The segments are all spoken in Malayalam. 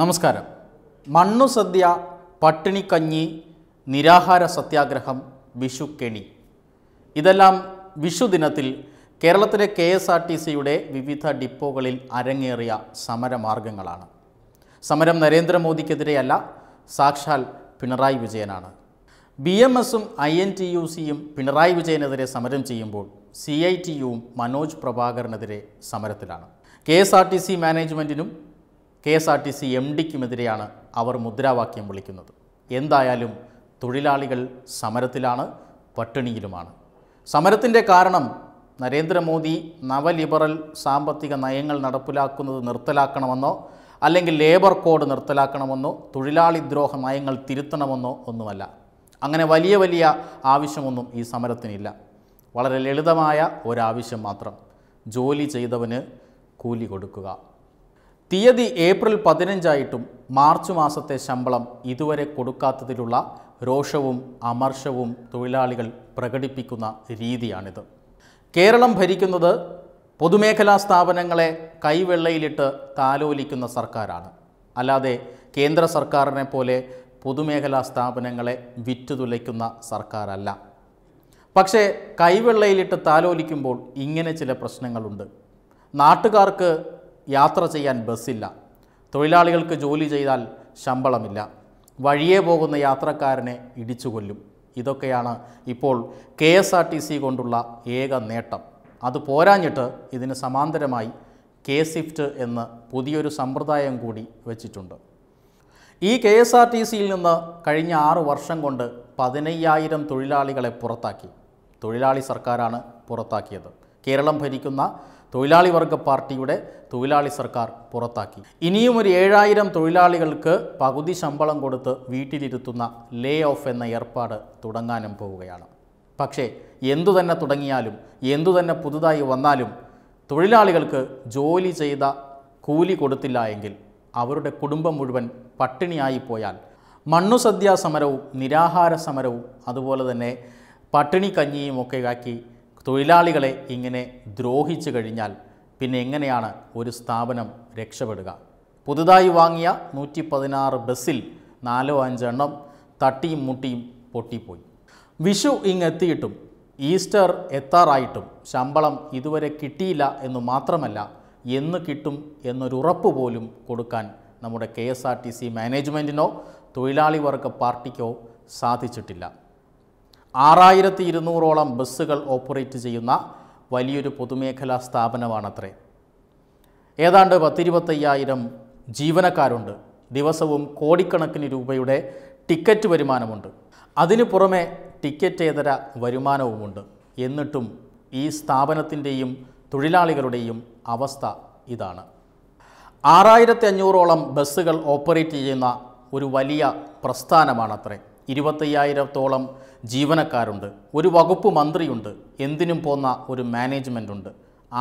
നമസ്കാരം മണ്ണു സദ്യ പട്ടിണിക്കഞ്ഞി നിരാഹാര സത്യാഗ്രഹം വിഷു കെണി ഇതെല്ലാം വിഷുദിനത്തിൽ ദിനത്തിൽ കേരളത്തിലെ കെ എസ് ആർ ടി സിയുടെ വിവിധ ഡിപ്പോകളിൽ അരങ്ങേറിയ സമരമാർഗങ്ങളാണ് സമരം നരേന്ദ്രമോദിക്കെതിരെയല്ല സാക്ഷാൽ പിണറായി വിജയനാണ് ബി എം എസും ഐ എൻ ടി യു സിയും പിണറായി വിജയനെതിരെ സമരം ചെയ്യുമ്പോൾ സി ഐ ടി യുവും മനോജ് പ്രഭാകരനെതിരെ സമരത്തിലാണ് K S R T C മാനേജ്മെൻറ്റിനും K S R T C M ഡിക്കുമെതിരെയാണ് അവർ മുദ്രാവാക്യം വിളിക്കുന്നത് എന്തായാലും തൊഴിലാളികൾ സമരത്തിലാണ് പട്ടിണിയിലുമാണ് സമരത്തിൻ്റെ കാരണം നരേന്ദ്രമോദി നവലിബറൽ സാമ്പത്തിക നയങ്ങൾ നടപ്പിലാക്കുന്നത് നിർത്തലാക്കണമെന്നോ അല്ലെങ്കിൽ ലേബർ കോഡ് നിർത്തലാക്കണമെന്നോ തൊഴിലാളി ദ്രോഹ നയങ്ങൾ തിരുത്തണമെന്നോ ഒന്നുമല്ല അങ്ങനെ വലിയ വലിയ ആവശ്യമൊന്നും ഈ സമരത്തിനില്ല വളരെ ലളിതമായ ഒരാവശ്യം മാത്രം ജോലി ചെയ്തവന് കൂലി കൊടുക്കുക തീയതി ഏപ്രിൽ പതിനഞ്ചായിട്ടും മാർച്ച് മാസത്തെ ശമ്പളം ഇതുവരെ കൊടുക്കാത്തതിലുള്ള രോഷവും അമർഷവും തൊഴിലാളികൾ പ്രകടിപ്പിക്കുന്ന രീതിയാണിത് കേരളം ഭരിക്കുന്നത് പൊതുമേഖലാ സ്ഥാപനങ്ങളെ കൈവെള്ളയിലിട്ട് താലോലിക്കുന്ന സർക്കാരാണ് അല്ലാതെ കേന്ദ്ര സർക്കാരിനെ പോലെ പൊതുമേഖലാ സ്ഥാപനങ്ങളെ വിറ്റുതുലയ്ക്കുന്ന സർക്കാരല്ല പക്ഷേ കൈവെള്ളയിലിട്ട് താലോലിക്കുമ്പോൾ ഇങ്ങനെ ചില പ്രശ്നങ്ങളുണ്ട് നാട്ടുകാർക്ക് യാത്ര ചെയ്യാൻ ബസ്സില്ല തൊഴിലാളികൾക്ക് ജോലി ചെയ്താൽ ശമ്പളമില്ല വഴിയേ പോകുന്ന യാത്രക്കാരനെ ഇടിച്ചുകൊല്ലും ഇതൊക്കെയാണ് ഇപ്പോൾ K S R T C കൊണ്ടുള്ള ഏക നേട്ടം അത് പോരാഞ്ഞിട്ട് ഇതിന് സമാന്തരമായി കെ സിഫ്റ്റ് എന്ന് പുതിയൊരു സമ്പ്രദായം കൂടി വച്ചിട്ടുണ്ട് ഈ കെ എസ് ആർ ടി സിയിൽ നിന്ന് കഴിഞ്ഞ ആറു വർഷം കൊണ്ട് പതിനയ്യായിരം തൊഴിലാളികളെ പുറത്താക്കി തൊഴിലാളി സർക്കാരാണ് പുറത്താക്കിയത് കേരളം ഭരിക്കുന്ന തൊഴിലാളി വർഗ പാർട്ടിയുടെ തൊഴിലാളി സർക്കാർ പുറത്താക്കി ഇനിയും ഒരു ഏഴായിരം തൊഴിലാളികൾക്ക് പകുതി ശമ്പളം കൊടുത്ത് വീട്ടിലിരുത്തുന്ന ലേ ഓഫ് എന്ന ഏർപ്പാട് തുടങ്ങാനും പോവുകയാണ് പക്ഷേ എന്തു തന്നെ തുടങ്ങിയാലും എന്തു തന്നെ പുതുതായി വന്നാലും തൊഴിലാളികൾക്ക് ജോലി ചെയ്ത കൂലി കൊടുത്തില്ല എങ്കിൽ അവരുടെ കുടുംബം മുഴുവൻ പട്ടിണിയായി പോയാൽ മണ്ണുസദ്യ സമരവും നിരാഹാര സമരവും അതുപോലെ തന്നെ പട്ടിണി കഞ്ഞിയും ഒക്കെ തൊഴിലാളികളെ ഇങ്ങനെ ദ്രോഹിച്ചു കഴിഞ്ഞാൽ പിന്നെ എങ്ങനെയാണ് ഒരു സ്ഥാപനം രക്ഷപ്പെടുക പുതുതായി വാങ്ങിയ നൂറ്റി പതിനാറ് ബസ്സിൽ നാലോ അഞ്ചെണ്ണം തട്ടിയും മുട്ടിയും പൊട്ടിപ്പോയി വിഷു ഇങ്ങെത്തിയിട്ടും ഈസ്റ്റർ എത്താറായിട്ടും ശമ്പളം ഇതുവരെ കിട്ടിയില്ല എന്ന് മാത്രമല്ല എന്ന് കിട്ടും എന്നൊരു ഉറപ്പ് പോലും കൊടുക്കാൻ നമ്മുടെ K S R T C മാനേജ്മെൻറ്റിനോ തൊഴിലാളി വർഗ പാർട്ടിക്കോ സാധിച്ചിട്ടില്ല ആറായിരത്തി ഇരുന്നൂറോളം ബസ്സുകൾ ഓപ്പറേറ്റ് ചെയ്യുന്ന വലിയൊരു പൊതുമേഖലാ സ്ഥാപനമാണത്രേ ഏതാണ്ട് പത്തിരുപത്തയ്യായിരം ജീവനക്കാരുണ്ട് ദിവസവും കോടിക്കണക്കിന് രൂപയുടെ ടിക്കറ്റ് വരുമാനമുണ്ട് അതിനു പുറമെ ടിക്കറ്റേതര വരുമാനവുമുണ്ട് എന്നിട്ടും ഈ സ്ഥാപനത്തിൻ്റെയും തൊഴിലാളികളുടെയും അവസ്ഥ ഇതാണ് ആറായിരത്തി അഞ്ഞൂറോളം ബസ്സുകൾ ഓപ്പറേറ്റ് ചെയ്യുന്ന ഒരു വലിയ പ്രസ്ഥാനമാണത്രേ ഇരുപത്തയ്യായിരത്തോളം ജീവനക്കാരുണ്ട് ഒരു വകുപ്പ് മന്ത്രിയുണ്ട് എന്തിനും പോന്ന ഒരു മാനേജ്മെൻ്റ് ഉണ്ട്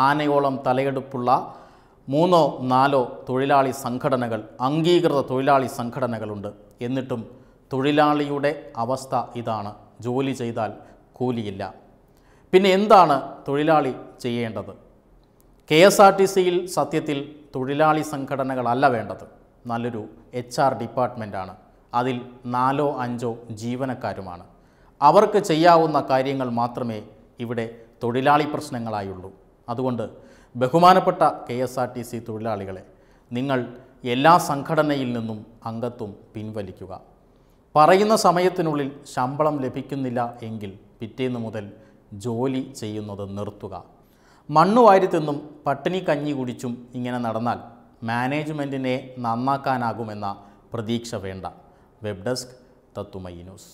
ആനയോളം തലയെടുപ്പുള്ള മൂന്നോ നാലോ തൊഴിലാളി സംഘടനകൾ അംഗീകൃത തൊഴിലാളി സംഘടനകളുണ്ട് എന്നിട്ടും തൊഴിലാളിയുടെ അവസ്ഥ ഇതാണ് ജോലി ചെയ്താൽ കൂലിയില്ല പിന്നെ എന്താണ് തൊഴിലാളി ചെയ്യേണ്ടത് കെ എസ് ആർ ടി സിയിൽ സത്യത്തിൽ തൊഴിലാളി സംഘടനകളല്ല വേണ്ടത് നല്ലൊരു എച്ച് ആർ ഡിപ്പാർട്ട്മെൻറ്റാണ് അതിൽ നാലോ അഞ്ചോ ജീവനക്കാരുമാണ് അവർക്ക് ചെയ്യാവുന്ന കാര്യങ്ങൾ മാത്രമേ ഇവിടെ തൊഴിലാളി പ്രശ്നങ്ങളായുള്ളൂ അതുകൊണ്ട് ബഹുമാനപ്പെട്ട K S R T C തൊഴിലാളികളെ നിങ്ങൾ എല്ലാ സംഘടനയിൽ നിന്നും അംഗത്വം പിൻവലിക്കുക പറയുന്ന സമയത്തിനുള്ളിൽ ശമ്പളം ലഭിക്കുന്നില്ല എങ്കിൽ പിറ്റേന്ന് മുതൽ ജോലി ചെയ്യുന്നത് നിർത്തുക മണ്ണ് വാരിത്തെന്നും പട്ടിണി കഞ്ഞി കുടിച്ചും ഇങ്ങനെ നടന്നാൽ മാനേജ്മെൻറ്റിനെ നന്നാക്കാനാകുമെന്ന പ്രതീക്ഷ വേണ്ട വെബ് ഡെസ്ക് തത്തുമൈ ന്യൂസ്